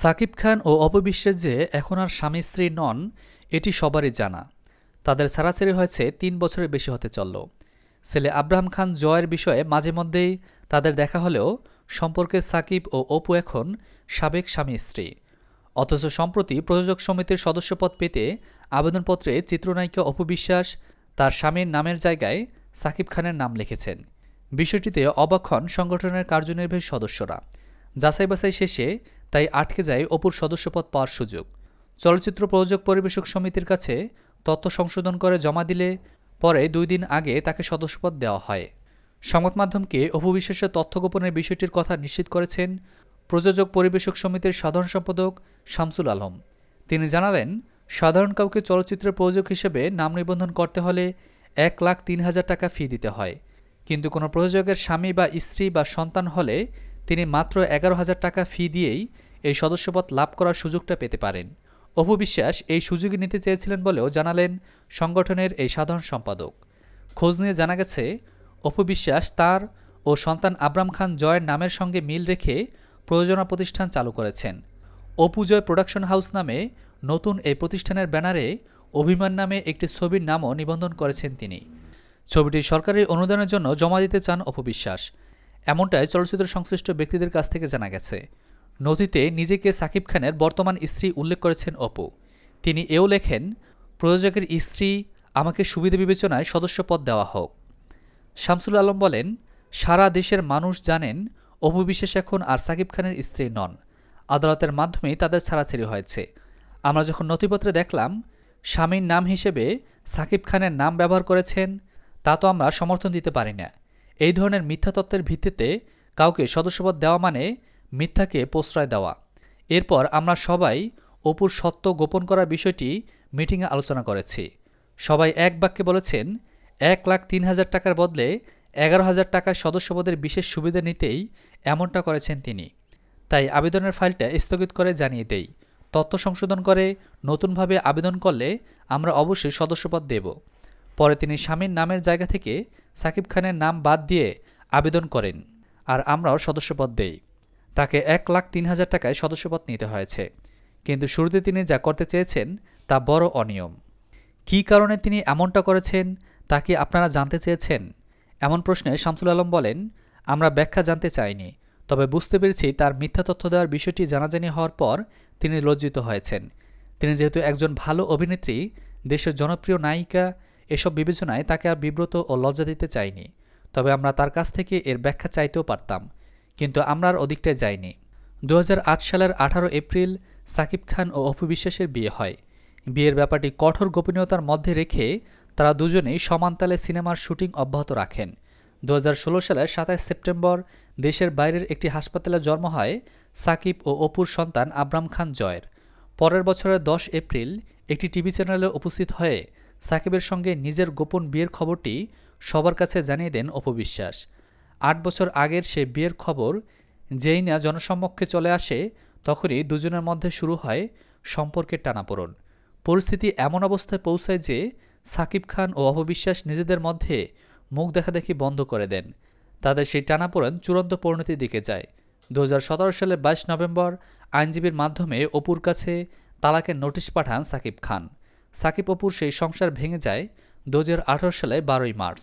সাকিব খান ও অপবিশ্বের যে এখন আর স্বামী স্ত্রী নন এটি সবারই জানা তাদের সারাসারি হয়েছে তিন বছরের বেশি হতে চলল ছেলে আব্রাহাম খান জয়ের বিষয়ে মাঝে মধ্যেই তাদের দেখা হলেও সম্পর্কে সাকিব ও অপু এখন সাবেক স্বামী স্ত্রী অথচ সম্প্রতি প্রযোজক সমিতির সদস্যপদ পেতে আবেদনপত্রে চিত্রনায়িকা অপু বিশ্বাস তার স্বামীর নামের জায়গায় সাকিব খানের নাম লিখেছেন বিষয়টিতে অবাক্ষণ সংগঠনের কার্যনির্বাহী সদস্যরা যাচাই বাছাই শেষে তাই আটকে যায় অপুর সদস্যপদ পাওয়ার সুযোগ চলচ্চিত্র প্রযোজক পরিবেশক সমিতির কাছে তথ্য সংশোধন করে জমা দিলে পরে দুই দিন আগে তাকে সদস্যপদ দেওয়া হয় সংবাদ মাধ্যমকে অপু বিশ্বাসের তথ্য গোপনের বিষয়টির কথা নিশ্চিত করেছেন প্রযোজক পরিবেশক সমিতির সাধারণ সম্পাদক শামসুল আলম তিনি জানালেন সাধারণ কাউকে চলচ্চিত্রের প্রযোজক হিসেবে নাম নিবন্ধন করতে হলে এক লাখ তিন হাজার টাকা ফি দিতে হয় কিন্তু কোনো প্রযোজকের স্বামী বা স্ত্রী বা সন্তান হলে তিনি মাত্র এগারো হাজার টাকা ফি দিয়েই এই সদস্যপদ লাভ করার সুযোগটা পেতে পারেন অপু বিশ্বাস এই সুযোগ নিতে চেয়েছিলেন বলেও জানালেন সংগঠনের এই সাধারণ সম্পাদক খোঁজ নিয়ে জানা গেছে অপু বিশ্বাস তার ও সন্তান আবরাম খান জয়ের নামের সঙ্গে মিল রেখে প্রযোজনা প্রতিষ্ঠান চালু করেছেন অপু জয় প্রোডাকশন হাউস নামে নতুন এই প্রতিষ্ঠানের ব্যানারে অভিমান নামে একটি ছবির নামও নিবন্ধন করেছেন তিনি ছবিটি সরকারি অনুদানের জন্য জমা দিতে চান অপবিশ্বাস এমনটাই চলচ্চিত্র সংশ্লিষ্ট ব্যক্তিদের কাছ থেকে জানা গেছে নথিতে নিজেকে সাকিব খানের বর্তমান স্ত্রী উল্লেখ করেছেন অপু তিনি এও লেখেন প্রযোজকের স্ত্রী আমাকে সুবিধা বিবেচনায় সদস্যপদ দেওয়া হোক শামসুল আলম বলেন সারা দেশের মানুষ জানেন অপু বিশেষ এখন আর সাকিব খানের স্ত্রী নন আদালতের মাধ্যমেই তাদের ছাড়াছাড়ি হয়েছে আমরা যখন নথিপত্রে দেখলাম স্বামীর নাম হিসেবে সাকিব খানের নাম ব্যবহার করেছেন তা তো আমরা সমর্থন দিতে পারি না এই ধরনের মিথ্যা তত্ত্বের ভিত্তিতে কাউকে সদস্যপদ দেওয়া মানে মিথ্যাকে প্রশ্রয় দেওয়া এরপর আমরা সবাই অপুর সত্য গোপন করার বিষয়টি মিটিংয়ে আলোচনা করেছি সবাই এক বাক্যে বলেছেন এক লাখ তিন হাজার টাকার বদলে এগারো হাজার টাকার সদস্যপদের বিশেষ সুবিধা নিতেই এমনটা করেছেন তিনি তাই আবেদনের ফাইলটা স্থগিত করে জানিয়ে দেই তথ্য সংশোধন করে নতুনভাবে আবেদন করলে আমরা অবশ্যই সদস্যপদ দেব পরে তিনি স্বামীর নামের জায়গা থেকে সাকিব খানের নাম বাদ দিয়ে আবেদন করেন আর আমরাও সদস্যপদ দেই তাকে এক লাখ তিন হাজার টাকায় সদস্যপদ নিতে হয়েছে কিন্তু শুরুতে তিনি যা করতে চেয়েছেন তা বড় অনিয়ম কি কারণে তিনি এমনটা করেছেন তা কি আপনারা জানতে চেয়েছেন এমন প্রশ্নে শামসুল আলম বলেন আমরা ব্যাখ্যা জানতে চাইনি তবে বুঝতে পেরেছি তার মিথ্যা তথ্য দেওয়ার বিষয়টি জানাজানি হওয়ার পর তিনি লজ্জিত হয়েছেন তিনি যেহেতু একজন ভালো অভিনেত্রী দেশের জনপ্রিয় নায়িকা এসব বিবেচনায় তাকে আর বিব্রত ও লজ্জা দিতে চাইনি তবে আমরা তার কাছ থেকে এর ব্যাখ্যা চাইতেও পারতাম কিন্তু আমরা আর ওদিকটায় যাইনি দু সালের আঠারো এপ্রিল সাকিব খান ও অপু বিশ্বাসের বিয়ে হয় বিয়ের ব্যাপারটি কঠোর গোপনীয়তার মধ্যে রেখে তারা দুজনেই সমানতালে সিনেমার শুটিং অব্যাহত রাখেন দু সালের সাতাশ সেপ্টেম্বর দেশের বাইরের একটি হাসপাতালে জন্ম হয় সাকিব ও অপুর সন্তান আব্রাম খান জয়ের পরের বছরের দশ এপ্রিল একটি টিভি চ্যানেলে উপস্থিত হয়ে সাকিবের সঙ্গে নিজের গোপন বিয়ের খবরটি সবার কাছে জানিয়ে দেন অপবিশ্বাস আট বছর আগের সে বিয়ের খবর যেই না জনসম্মুখে চলে আসে তখনই দুজনের মধ্যে শুরু হয় সম্পর্কের টানাপোড়ন পরিস্থিতি এমন অবস্থায় পৌঁছায় যে সাকিব খান ও অপবিশ্বাস নিজেদের মধ্যে মুখ দেখাদেখি বন্ধ করে দেন তাদের সেই টানাপোড়ন চূড়ান্ত পরিণতির দিকে যায় দু সালের বাইশ নভেম্বর আইনজীবীর মাধ্যমে অপুর কাছে তালাকের নোটিশ পাঠান সাকিব খান সাকিব অপুর সেই সংসার ভেঙে যায় দু সালে বারোই মার্চ